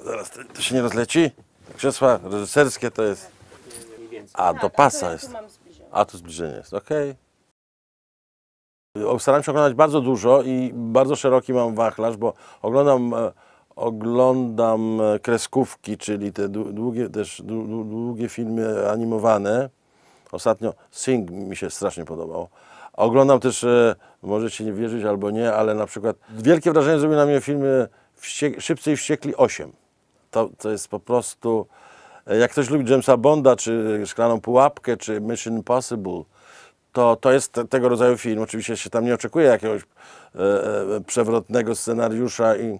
Zaraz to, się nie rozleci. Krzesła reżyserskie to jest. A do pasa jest. A tu zbliżenie jest, ok. Staram się oglądać bardzo dużo i bardzo szeroki mam wachlarz, bo oglądam, e, oglądam e, kreskówki, czyli te długie, też długie filmy animowane. Ostatnio Sing mi się strasznie podobał. Oglądam też, e, możecie nie wierzyć albo nie, ale na przykład wielkie wrażenie zrobił na mnie film Wście- Szybcy i Wściekli 8 to, to jest po prostu, e, jak ktoś lubi Jamesa Bonda, czy Szklaną Pułapkę, czy Mission Impossible, to, to jest te, tego rodzaju film. Oczywiście się tam nie oczekuje jakiegoś e, e, przewrotnego scenariusza i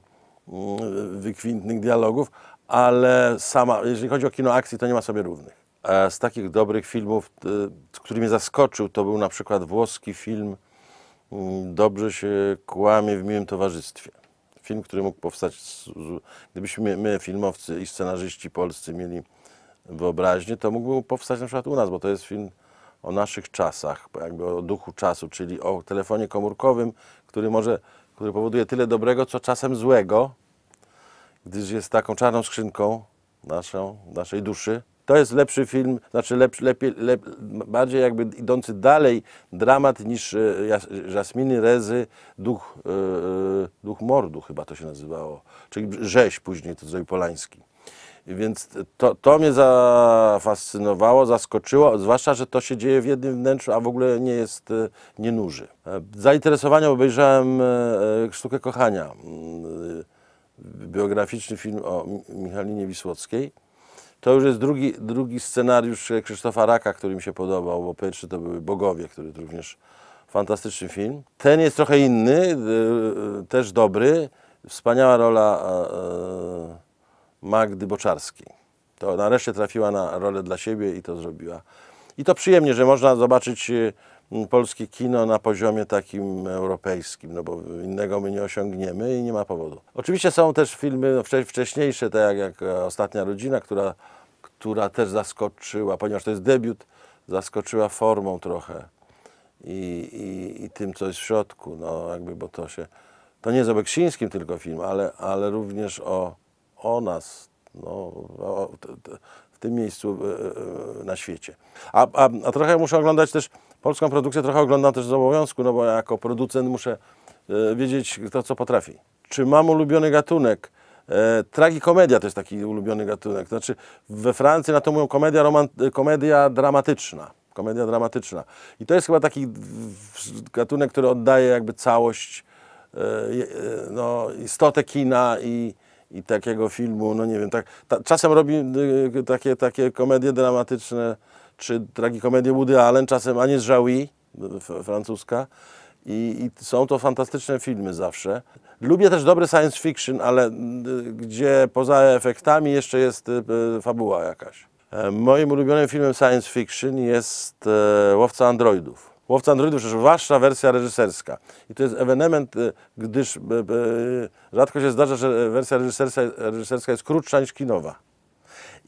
mm, wykwintnych dialogów, ale sama, jeżeli chodzi o kino akcji, to nie ma sobie równych. E, z takich dobrych filmów, e, który mnie zaskoczył, to był na przykład włoski film mm, Dobrze się kłamie w miłym towarzystwie film, który mógł powstać, z, gdybyśmy my, filmowcy i scenarzyści polscy mieli wyobraźnię, to mógłby powstać na przykład u nas, bo to jest film o naszych czasach, jakby o duchu czasu, czyli o telefonie komórkowym, który może, który powoduje tyle dobrego, co czasem złego, gdyż jest taką czarną skrzynką naszą, naszej duszy, to jest lepszy film, znaczy lepszy, lepiej, lep, bardziej jakby idący dalej dramat niż e, Jasminy Rezy, duch, yy, duch mordu chyba to się nazywało, czyli rzeź później to zrobił Polański. Więc to, to mnie zafascynowało, zaskoczyło, zwłaszcza, że to się dzieje w jednym wnętrzu, a w ogóle nie jest, nie nuży. Zainteresowania obejrzałem Sztukę Kochania, mm, biograficzny film o Michalinie Wisłockiej. To już jest drugi, drugi scenariusz Krzysztofa Raka, który mi się podobał, bo pierwszy to były Bogowie, który to również fantastyczny film. Ten jest trochę inny, y, y, też dobry. Wspaniała rola e, e, Magdy Boczarskiej. To nareszcie trafiła na rolę dla siebie i to zrobiła. I to przyjemnie, że można zobaczyć y, polskie kino na poziomie takim europejskim, no bo innego my nie osiągniemy i nie ma powodu. Oczywiście są też filmy no, wcześniejsze, tak jak, jak e, Ostatnia Rodzina, która która też zaskoczyła, ponieważ to jest debiut, zaskoczyła formą trochę i, i, i tym, co jest w środku, no jakby, bo to się, to nie jest o Beksińskim tylko film, ale, ale również o, o nas, no, o, w tym miejscu e, e, na świecie. A, a, a trochę muszę oglądać też, polską produkcję trochę oglądam też z obowiązku, no bo jako producent muszę e, wiedzieć to, co potrafi. Czy mam ulubiony gatunek? E, tragikomedia to jest taki ulubiony gatunek. Znaczy, we Francji na to mówią komedia, komedia dramatyczna. Komedia dramatyczna. I to jest chyba taki gatunek, który oddaje jakby całość, e, e, no, istotę kina i, i takiego filmu, no nie wiem, tak, ta, czasem robi takie, takie komedie dramatyczne, czy tragikomedie Woody Allen, czasem Annie z Jaoui, francuska, I, i są to fantastyczne filmy zawsze. Lubię też dobry science fiction, ale gdzie poza efektami jeszcze jest e, fabuła jakaś. E, moim ulubionym filmem science fiction jest e, Łowca Androidów. Łowca Androidów, zwłaszcza wersja reżyserska. I to jest ewenement, gdyż rzadko się zdarza, że wersja reżyserska, reżyserska jest krótsza niż kinowa.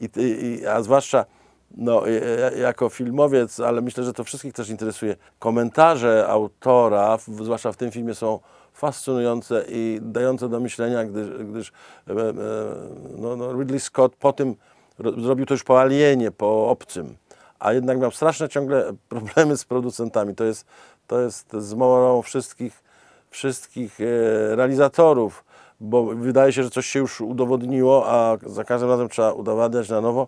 I, i, a zwłaszcza no, e, e, jako filmowiec, ale myślę, że to wszystkich też interesuje. Komentarze autora, zwłaszcza w tym filmie, są fascynujące i dające do myślenia, gdyż, gdyż e, no, no Ridley Scott po tym zrobił to już po Alienie, po Obcym, a jednak miał straszne ciągle problemy z producentami. To jest, to jest zmorą wszystkich, wszystkich realizatorów, bo wydaje się, że coś się już udowodniło, a za każdym razem trzeba udowadniać na nowo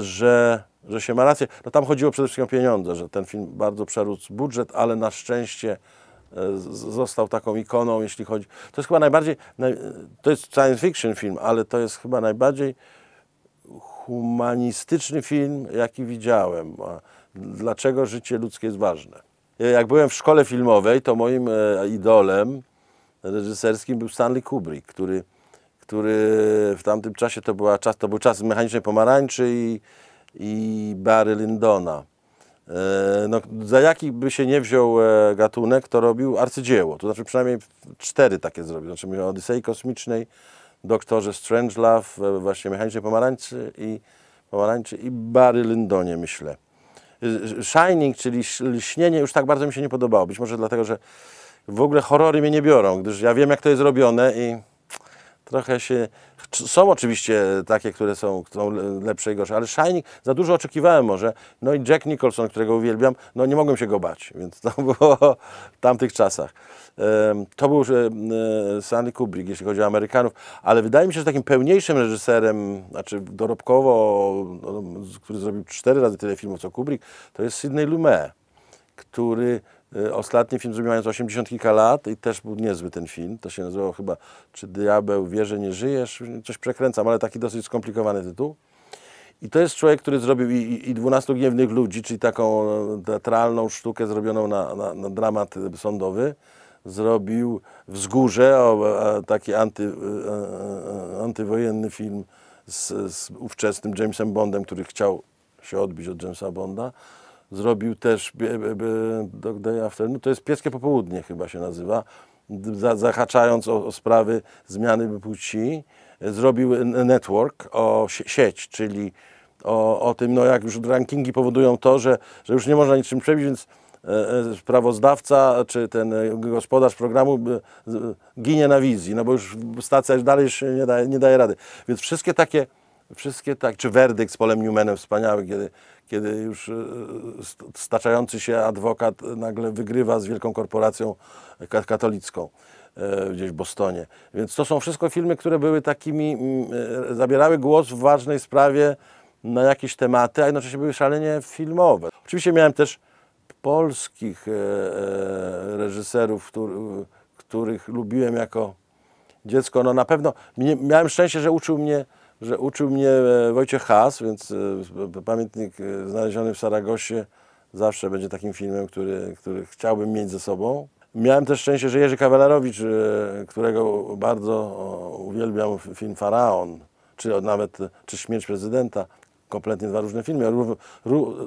że, że się ma rację. No tam chodziło przede wszystkim o pieniądze, że ten film bardzo przerósł budżet, ale na szczęście e, został taką ikoną, jeśli chodzi. To jest chyba najbardziej. to jest science fiction film, ale to jest chyba najbardziej humanistyczny film, jaki widziałem. Dlaczego życie ludzkie jest ważne? Jak byłem w szkole filmowej, to moim e, idolem reżyserskim był Stanley Kubrick, który który w tamtym czasie to, była czas, to był czas mechanicznej pomarańczy i, i Barry Lindona. E, no, za jaki by się nie wziął e, gatunek, to robił arcydzieło. To znaczy przynajmniej cztery takie zrobił. Znaczy o Odysei Kosmicznej, Doktorze Strangelove, e, właśnie Mechanicznej Pomarańczy i, Pomarańczy i Barry Lindonie, myślę. Shining, czyli lśnienie, już tak bardzo mi się nie podobało. Być może dlatego, że w ogóle horrory mnie nie biorą, gdyż ja wiem, jak to jest robione i trochę się. Są oczywiście takie, które są, są lepsze i gorsze, ale Shining za dużo oczekiwałem może. No i Jack Nicholson, którego uwielbiam, no nie mogłem się go bać, więc to było w tamtych czasach. To był e, Stanley Kubrick, jeśli chodzi o Amerykanów, ale wydaje mi się, że takim pełniejszym reżyserem, znaczy dorobkowo, no, który zrobił cztery razy tyle filmów co Kubrick, to jest Sidney Lumet, który Y, ostatni film zrobił mając 80 kilka lat i też był niezły ten film. To się nazywało chyba Czy diabeł wie, że nie żyjesz? Coś przekręcam, ale taki dosyć skomplikowany tytuł. I to jest człowiek, który zrobił i, i, i 12 gniewnych ludzi, czyli taką teatralną sztukę zrobioną na, na, na dramat sądowy. Zrobił Wzgórze, o, a, taki anty, a, e, e, antywojenny film z, z ówczesnym Jamesem Bondem, który chciał się odbić od Jamesa Bonda zrobił też Dog Day After, no to jest Pieskie Popołudnie chyba się nazywa, zahaczając o, o, sprawy zmiany płci, e, zrobił network, o sieć, czyli o, o tym, no jak już rankingi powodują to, że, że już nie można niczym przebić, więc e, e, sprawozdawca czy ten gospodarz programu ginie na wizji, no bo już stacja już dalej już nie daje, nie daje rady. Więc wszystkie takie Wszystkie tak, czy werdykt z Polem Newmanem wspaniały, kiedy, kiedy już e, staczający się adwokat nagle wygrywa z wielką korporacją katolicką e, gdzieś w Bostonie. Więc to są wszystko filmy, które były takimi, mm, e, zabierały głos w ważnej sprawie na jakieś tematy, a jednocześnie były szalenie filmowe. Oczywiście miałem też polskich reżyserów, których lubiłem jako dziecko. No na pewno miałem szczęście, że uczył mnie że uczył mnie e, Wojciech Has, więc e, pamiętnik e, znaleziony w Saragosie zawsze będzie takim filmem, który, który chciałbym mieć ze sobą. Miałem też szczęście, że Jerzy Kawalerowicz, którego bardzo uwielbiał film Faraon, czy nawet czy Śmierć Prezydenta, kompletnie dwa różne filmy,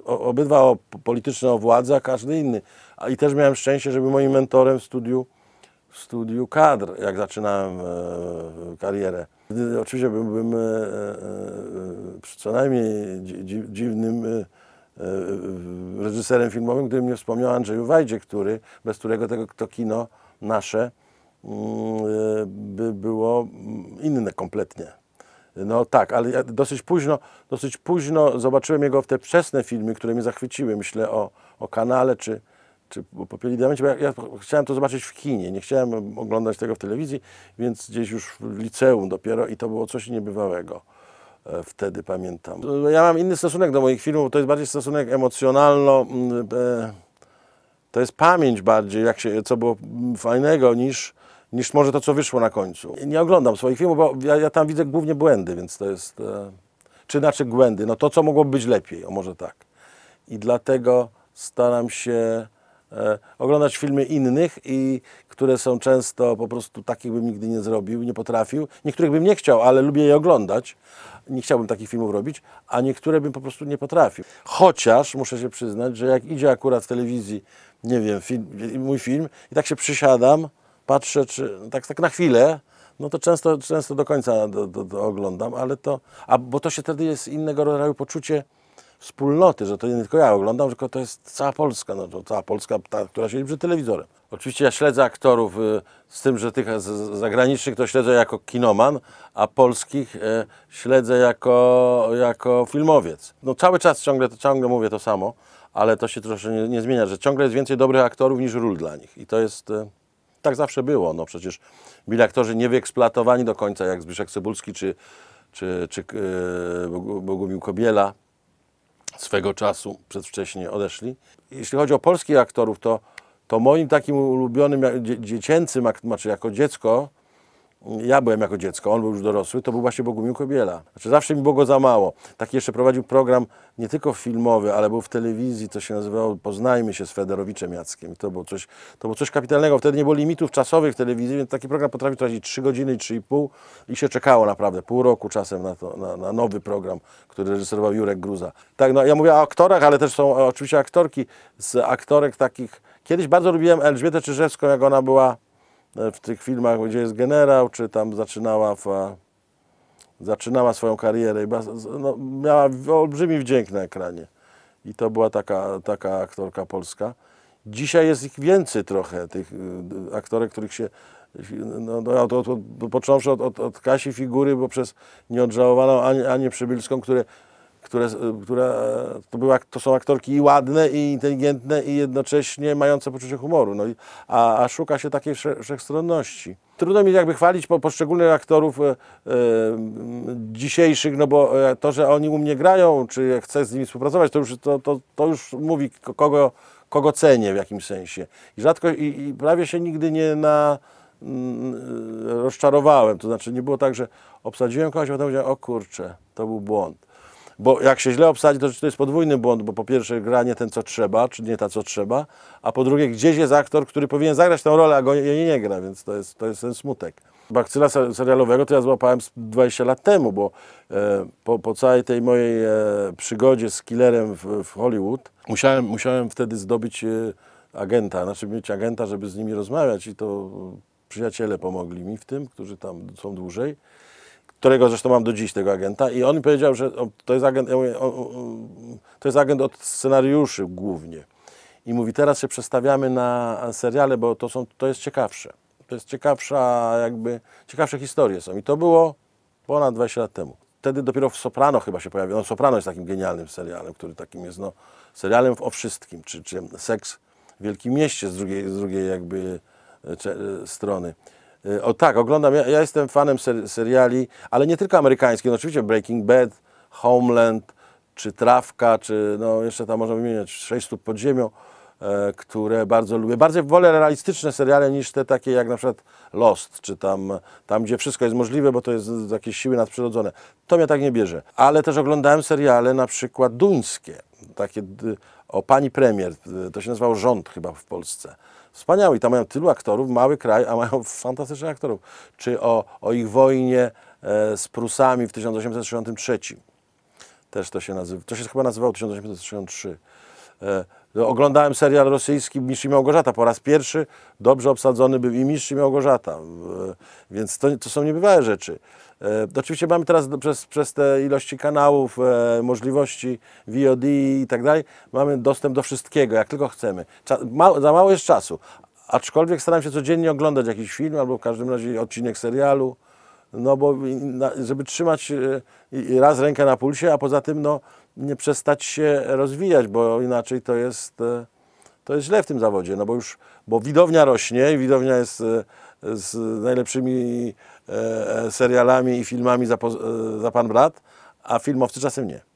obydwa o polityczne, o władzy, a każdy inny. I też miałem szczęście, żeby moim mentorem w studiu, w studiu kadr, jak zaczynałem karierę, Oczywiście byłbym e, e, e, co najmniej dziwnym reżyserem filmowym, gdybym nie wspomniał Andrzeju Wajdzie, który, bez którego tego, to kino nasze mm, by było mm, inne kompletnie. No tak, ale ja dosyć późno, dosyć późno zobaczyłem jego te wczesne filmy, które mnie zachwyciły. Myślę o, o kanale czy, czy Popieli Diamencie, ja, ja, chciałem to zobaczyć w kinie, nie chciałem oglądać tego w telewizji, więc gdzieś już w liceum dopiero i to było coś niebywałego. E, wtedy pamiętam. Ja mam inny stosunek do moich filmów, to jest bardziej stosunek emocjonalno. E, to jest pamięć bardziej, jak się, co było fajnego, niż, niż może to, co wyszło na końcu. Nie oglądam swoich filmów, bo ja, ja tam widzę głównie błędy, więc to jest. E, czy znaczy błędy? No to, co mogło być lepiej, o może tak. I dlatego staram się E, oglądać filmy innych i które są często po prostu takich bym nigdy nie zrobił, nie potrafił. Niektórych bym nie chciał, ale lubię je oglądać. Nie chciałbym takich filmów robić, a niektóre bym po prostu nie potrafił. Chociaż muszę się przyznać, że jak idzie akurat w telewizji, nie wiem, film, mój film i tak się przysiadam, patrzę, czy, tak, tak na chwilę, no to często, często do końca do, do, do oglądam, ale to, a bo to się wtedy jest innego rodzaju poczucie, wspólnoty, że to nie tylko ja oglądam, tylko to jest cała Polska, no to cała Polska, ta, która siedzi przed telewizorem. Oczywiście ja śledzę aktorów, y, z tym, że tych zagranicznych to śledzę jako kinoman, a polskich y, śledzę jako, jako filmowiec. No cały czas ciągle, ciągle mówię to samo, ale to się troszkę nie, nie zmienia, że ciągle jest więcej dobrych aktorów niż ról dla nich i to jest y, tak zawsze było. No przecież byli aktorzy niewyeksploatowani do końca, jak Zbyszek Cybulski czy, czy, czy Bogumił Kobiela swego czasu przedwcześnie odeszli. Jeśli chodzi o polskich aktorów, to, to moim takim ulubionym dziecięcym, znaczy jako dziecko, ja byłem jako dziecko, on był już dorosły, to był właśnie Bogumił Kobiela. Znaczy zawsze mi było go za mało. Taki jeszcze prowadził program nie tylko filmowy, ale był w telewizji, co się nazywało Poznajmy się z Federowiczem Jackiem. I to było coś, to było coś kapitalnego. Wtedy nie było limitów czasowych w telewizji, więc taki program potrafił trwać 3 godziny 3,5 i się czekało naprawdę pół roku czasem na, to, na, na, nowy program, który reżyserował Jurek Gruza. Tak, no ja mówię o aktorach, ale też są e, oczywiście aktorki z aktorek takich. Kiedyś bardzo lubiłem Elżbietę Czyżewską, jak ona była E, w tych filmach, gdzie jest generał, czy tam zaczynała w, zaczynała swoją karierę i no, miała olbrzymi wdzięk na ekranie. I to była taka, taka aktorka polska. Dzisiaj jest ich więcej trochę, tych y, aktorek, których się, no, no, to, począwszy od, od, od Kasi Figury, bo przez nieodżałowaną Anię, Anię Przybilską, które które, które e, to, były, to są aktorki i ładne, i inteligentne, i jednocześnie mające poczucie humoru. No, a, a szuka się takiej wszechstronności. Trudno mi jakby chwalić po, poszczególnych aktorów e, e dzisiejszych, no bo e, to, że oni u mnie grają, czy chcę z nimi współpracować, to już, to, to, to już mówi kogo, kogo cenię w jakimś sensie. I rzadko, i, i prawie się nigdy nie na rozczarowałem. To znaczy nie było tak, że obsadziłem kogoś, a potem powiedziałem, o kurczę, to był błąd. Bo jak się źle obsadzi, to, to jest podwójny błąd, bo po pierwsze gra nie ten, co trzeba, czy nie ta, co trzeba, a po drugie gdzieś jest aktor, który powinien zagrać tę rolę, a go nie gra, więc to jest, to jest ten smutek. Bakcyla serialowego to ja złapałem 20 lat temu, bo e, po, po, całej tej mojej e, przygodzie z killerem w, w, Hollywood musiałem, musiałem wtedy zdobyć e, agenta, znaczy mieć agenta, żeby z nimi rozmawiać i to przyjaciele pomogli mi w tym, którzy tam są dłużej którego zresztą mam do dziś tego agenta i on mi powiedział, że to jest agent, to jest agent od scenariuszy głównie. I mówi, teraz się przestawiamy na seriale, bo to, są, to jest ciekawsze. To jest ciekawsza, jakby, ciekawsze historie są. I to było ponad 20 lat temu. Wtedy dopiero w Soprano chyba się pojawiło. No, Soprano jest takim genialnym serialem, który takim jest, no, serialem o wszystkim, czy, czy seks w Wielkim Mieście z drugiej, z drugiej jakby e, e, strony. O tak, oglądam, ja, ja jestem fanem ser, seriali, ale nie tylko amerykańskich, no oczywiście Breaking Bad, Homeland, czy Trawka, czy no jeszcze tam można wymieniać Sześć stóp pod ziemią, e, które bardzo lubię. Bardziej wolę realistyczne seriale niż te takie jak na przykład Lost, czy tam, tam gdzie wszystko jest możliwe, bo to jest jakieś siły nadprzyrodzone. To mnie tak nie bierze. Ale też oglądałem seriale na przykład duńskie, takie o pani premier, e, to się nazywał Rząd chyba w Polsce. Wspaniały. I tam mają tylu aktorów, mały kraj, a mają fantastycznych aktorów. Czy o, o ich wojnie e, z Prusami w 1863. Też to się nazywa. To się chyba nazywało 1863. Oglądałem serial rosyjski Mistrz i Małgorzata. Po raz pierwszy dobrze obsadzony był i Mistrz i Małgorzata. E, więc to, to są niebywałe rzeczy. E, oczywiście mamy teraz przez, przez te ilości kanałów, e, możliwości VOD i tak dalej, mamy dostęp do wszystkiego, jak tylko chcemy. Cza ma za mało jest czasu. Aczkolwiek staram się codziennie oglądać jakiś film albo w każdym razie odcinek serialu no bo żeby trzymać y, raz rękę na pulsie, a poza tym no, nie przestać się rozwijać, bo inaczej to jest, y, to jest źle w tym zawodzie, no bo już, bo widownia rośnie, widownia jest y, z najlepszymi e, serialami i filmami za, za pan brat, a filmowcy czasem nie.